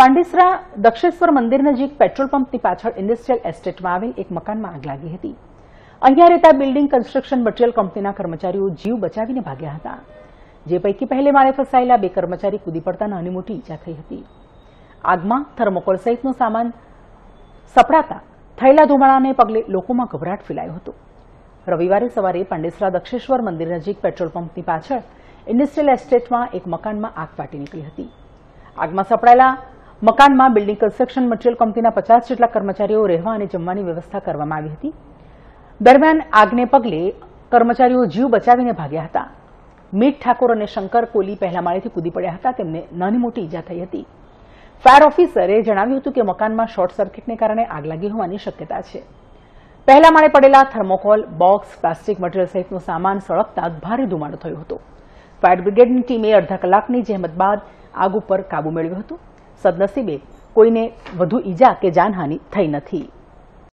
પાંડેસરા દક્ષેશ્વર મંદિર નજીક પેટ્રોલ પંપની પાછળ ઇન્ડસ્ટ્રીયલ એસ્ટેટમાં આવેલ એક મકાનમાં આગ લાગી હતી અહીંયા રહેતા બિલ્ડિંગ કન્સ્ટ્રક્શન મટીરીયલ કંપનીના કર્મચારીઓ જીવ બચાવીને ભાગ્યા હતા જે પૈકી પહેલે માળે ફસાયેલા બે કર્મચારી કૂદી પડતા નાની મોટી ઇજા થઈ હતી આગમાં થર્મોકોલ સહિતનો સામાન સપડાતા થયેલા ધુમાડાને પગલે લોકોમાં ગભરાટ ફેલાયો હતો રવિવારે સવારે પાંડેસરા દક્ષેશ્વર મંદિર નજીક પેટ્રોલ પંપની પાછળ ઇન્ડસ્ટ્રીયલ એસ્ટેટમાં એક મકાનમાં આગ ફાટી નીકળી હતી આગમાં સપડાયેલા મકાનમાં બિલ્ડિંગ કન્સ્ટ્રક્શન મટીરીયલ કંપનીના પચાસ જેટલા કર્મચારીઓ રહેવા અને જમવાની વ્યવસ્થા કરવામાં આવી હતી દરમિયાન આગને પગલે કર્મચારીઓ જીવ બચાવીને ભાગ્યા હતા મીત ઠાકોર અને શંકર કોલી પહેલા માળેથી કૂદી પડ્યા હતા તેમને નાની મોટી ઇજા થઈ હતી ફાયર ઓફિસરે જણાવ્યું હતું કે મકાનમાં શોર્ટ સર્કિટને કારણે આગ લાગી હોવાની શક્યતા છે પહેલા માળે પડેલા થર્મોકોલ બોક્સ પ્લાસ્ટિક મટીરીયલ સહિતનો સામાન સળગતા ભારે ધુમાડો થયો હતો ફાયર બ્રિગેડની ટીમે અડધા કલાકની જહેમત બાદ આગ ઉપર કાબુ મેળવ્યો હતું સદનસીબે કોઈને વધુ ઈજા કે જાનહાની થઈ નથી